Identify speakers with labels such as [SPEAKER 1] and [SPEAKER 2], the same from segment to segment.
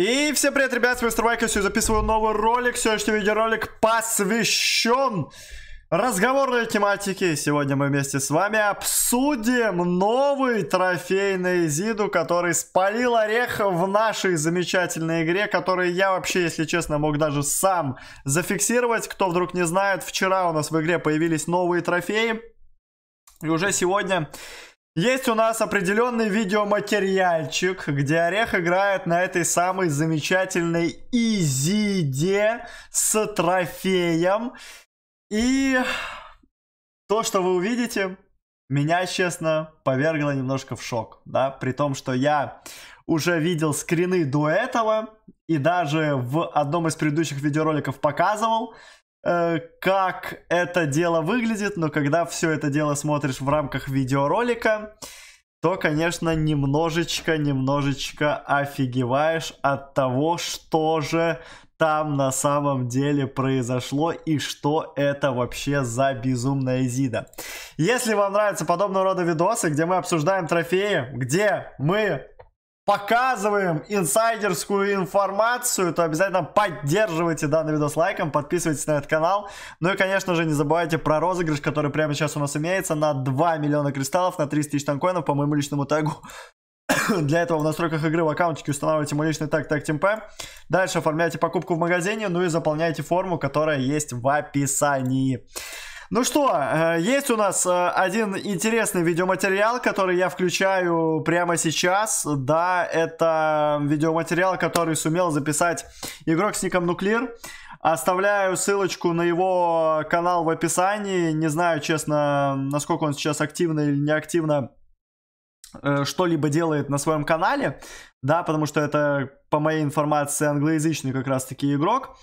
[SPEAKER 1] И всем привет, ребят, с вами Майк, я записываю новый ролик, сегодняшний видеоролик посвящен разговорной тематике. Сегодня мы вместе с вами обсудим новый трофей на Изиду, который спалил орех в нашей замечательной игре, который я вообще, если честно, мог даже сам зафиксировать. Кто вдруг не знает, вчера у нас в игре появились новые трофеи. И уже сегодня есть у нас определенный видеоматериальчик, где Орех играет на этой самой замечательной Изиде с трофеем. И то, что вы увидите, меня, честно, повергло немножко в шок, да, при том, что я уже видел скрины до этого и даже в одном из предыдущих видеороликов показывал, Э, как это дело выглядит, но когда все это дело смотришь в рамках видеоролика, то, конечно, немножечко, немножечко офигеваешь от того, что же там на самом деле произошло и что это вообще за безумная Зида. Если вам нравятся подобного рода видосы, где мы обсуждаем трофеи, где мы показываем инсайдерскую информацию, то обязательно поддерживайте данный видос лайком, подписывайтесь на этот канал. Ну и, конечно же, не забывайте про розыгрыш, который прямо сейчас у нас имеется на 2 миллиона кристаллов, на 300 тысяч танкоинов по моему личному тегу. Для этого в настройках игры в аккаунтике устанавливайте мой личный тег TagTimP. Дальше оформляйте покупку в магазине, ну и заполняйте форму, которая есть в описании. Ну что, э, есть у нас э, один интересный видеоматериал, который я включаю прямо сейчас. Да, это видеоматериал, который сумел записать игрок с ником Нуклир. Оставляю ссылочку на его канал в описании. Не знаю, честно, насколько он сейчас активно или неактивно э, что-либо делает на своем канале, да, потому что это, по моей информации, англоязычный как раз-таки игрок.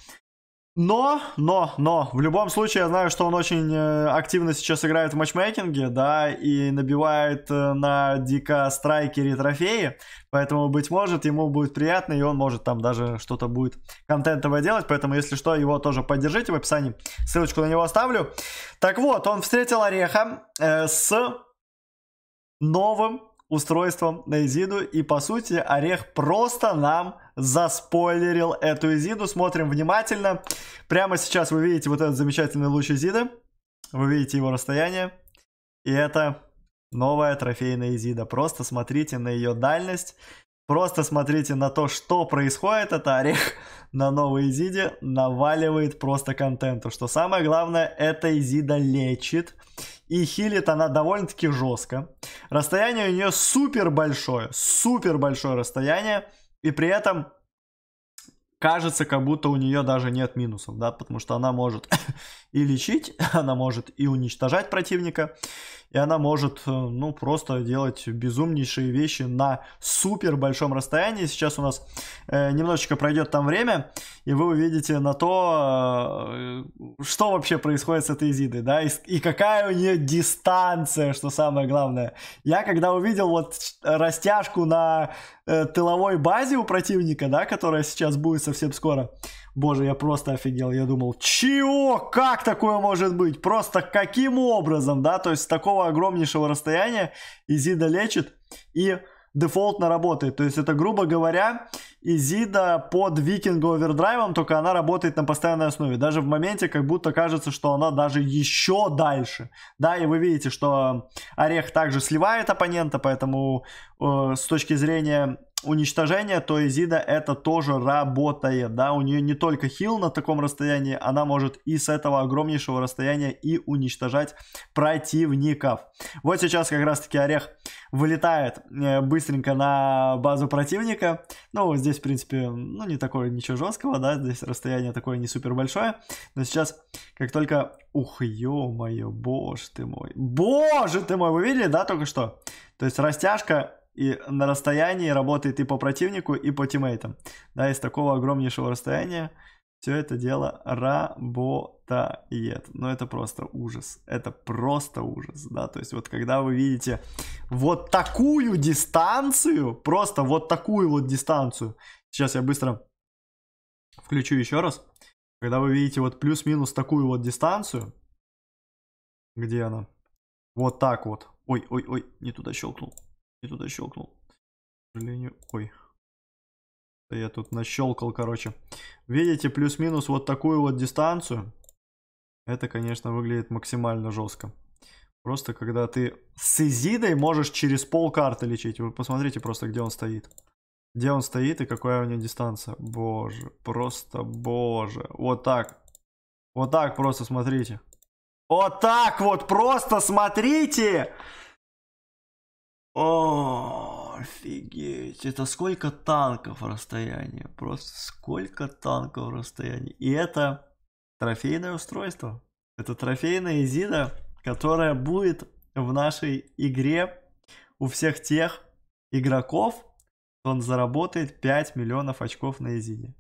[SPEAKER 1] Но, но, но, в любом случае, я знаю, что он очень э, активно сейчас играет в матчмейкинге, да, и набивает э, на дико страйкере трофеи, поэтому, быть может, ему будет приятно, и он может там даже что-то будет контентовое делать, поэтому, если что, его тоже поддержите в описании, ссылочку на него оставлю. Так вот, он встретил Ореха э, с новым устройством на Изиду, и, по сути, Орех просто нам заспойлерил эту Изиду. Смотрим внимательно. Прямо сейчас вы видите вот этот замечательный луч Изида. Вы видите его расстояние. И это новая трофейная Изида. Просто смотрите на ее дальность. Просто смотрите на то, что происходит. Это орех на новой Изиде наваливает просто контенту. Что самое главное, эта Изида лечит. И хилит она довольно-таки жестко. Расстояние у нее супер большое. Супер большое расстояние. И при этом кажется, как будто у нее даже нет минусов, да, потому что она может и лечить, она может и уничтожать противника, и она может, э, ну, просто делать безумнейшие вещи на супер большом расстоянии. Сейчас у нас э, немножечко пройдет там время, и вы увидите на то, э, что вообще происходит с этой зидой да, и, и какая у нее дистанция, что самое главное. Я когда увидел вот растяжку на э, тыловой базе у противника, да, которая сейчас будет совсем скоро, Боже, я просто офигел. Я думал, чего? Как такое может быть? Просто каким образом, да? То есть с такого огромнейшего расстояния Изида лечит и дефолтно работает. То есть это, грубо говоря, Изида под Викинга овердрайвом, только она работает на постоянной основе. Даже в моменте как будто кажется, что она даже еще дальше. Да, и вы видите, что Орех также сливает оппонента, поэтому э, с точки зрения уничтожения, то Изида это тоже работает, да, у нее не только хил на таком расстоянии, она может и с этого огромнейшего расстояния и уничтожать противников. Вот сейчас как раз таки Орех вылетает э, быстренько на базу противника. Ну, здесь, в принципе, ну, не такое ничего жесткого, да, здесь расстояние такое не супер большое. Но сейчас, как только... Ух, ё-моё, боже ты мой. Боже ты мой, вы видели, да, только что? То есть растяжка и на расстоянии работает и по противнику, и по тиммейтам. Да, из такого огромнейшего расстояния все это дело работает. Но ну, это просто ужас. Это просто ужас, да. То есть вот когда вы видите вот такую дистанцию, просто вот такую вот дистанцию. Сейчас я быстро включу еще раз. Когда вы видите вот плюс-минус такую вот дистанцию, где она? Вот так вот. Ой, ой, ой, не туда щелкнул. Не туда щелкнул. К сожалению, ой, я тут нащелкал, короче. Видите, плюс-минус вот такую вот дистанцию. Это, конечно, выглядит максимально жестко. Просто когда ты с Изидой можешь через пол карты лечить. Вы посмотрите просто, где он стоит. Где он стоит и какая у него дистанция. Боже, просто боже. Вот так. Вот так просто смотрите. Вот так вот просто смотрите. О. -о. Офигеть, это сколько танков расстояние, просто сколько танков расстояние. И это трофейное устройство. Это трофейная Изида, которая будет в нашей игре у всех тех игроков, он заработает 5 миллионов очков на Изиде.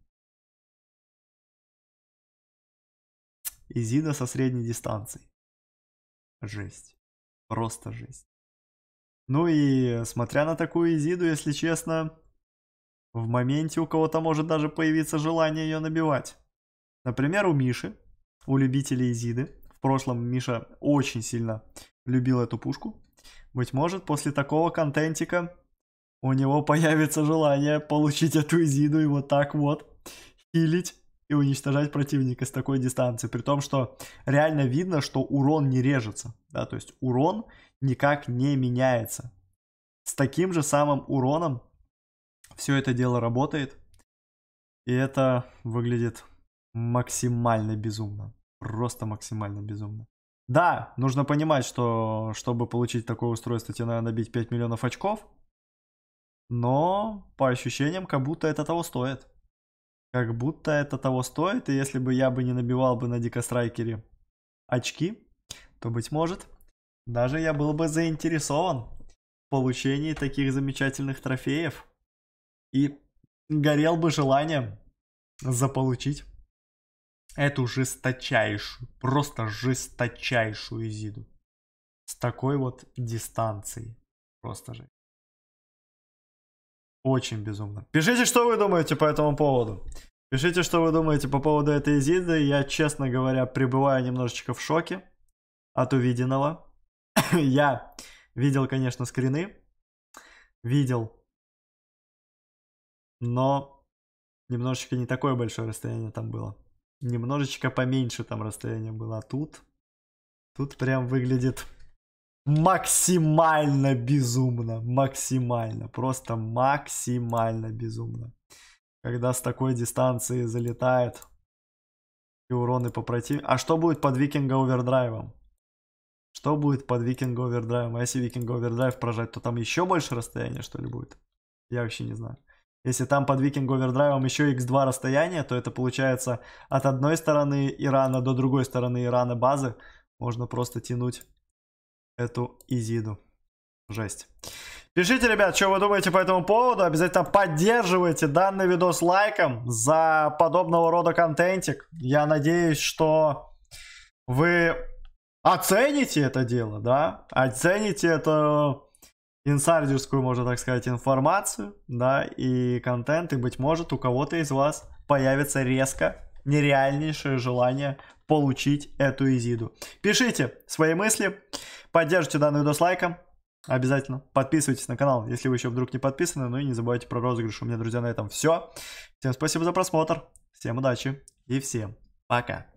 [SPEAKER 1] Изида со средней дистанцией. Жесть. Просто жесть. Ну и смотря на такую Изиду, если честно, в моменте у кого-то может даже появиться желание ее набивать. Например, у Миши, у любителей Изиды. В прошлом Миша очень сильно любил эту пушку. Быть может, после такого контентика у него появится желание получить эту Изиду и вот так вот хилить и уничтожать противника с такой дистанции. При том, что реально видно, что урон не режется. Да, то есть урон никак не меняется. С таким же самым уроном все это дело работает. И это выглядит максимально безумно. Просто максимально безумно. Да, нужно понимать, что чтобы получить такое устройство, тебе надо набить 5 миллионов очков. Но по ощущениям, как будто это того стоит. Как будто это того стоит, и если бы я бы не набивал бы на Дикострайкере очки, то, быть может, даже я был бы заинтересован в получении таких замечательных трофеев и горел бы желанием заполучить эту жесточайшую, просто жесточайшую Изиду. С такой вот дистанцией, Просто же. Очень безумно. Пишите, что вы думаете по этому поводу. Пишите, что вы думаете по поводу этой Зиды. Я, честно говоря, пребываю немножечко в шоке от увиденного. Я видел, конечно, скрины. Видел. Но немножечко не такое большое расстояние там было. Немножечко поменьше там расстояние было. А тут... Тут прям выглядит максимально безумно, максимально, просто максимально безумно. Когда с такой дистанции залетает и уроны по против, А что будет под Викинга Овердрайвом? Что будет под викинга Овердрайвом? А если викинга Овердрайв прожать, то там еще больше расстояния, что ли, будет? Я вообще не знаю. Если там под Викинг Овердрайвом еще x2 расстояние, то это получается от одной стороны Ирана до другой стороны Ирана базы можно просто тянуть эту Изиду. Жесть. Пишите, ребят, что вы думаете по этому поводу. Обязательно поддерживайте данный видос лайком за подобного рода контентик. Я надеюсь, что вы оцените это дело, да? Оцените это инсайдерскую, можно так сказать, информацию, да, и контент, и, быть может, у кого-то из вас появится резко нереальнейшее желание получить эту изиду. Пишите свои мысли. Поддержите данный видос лайком. Обязательно. Подписывайтесь на канал, если вы еще вдруг не подписаны. Ну и не забывайте про розыгрыш. У меня, друзья, на этом все. Всем спасибо за просмотр. Всем удачи и всем пока.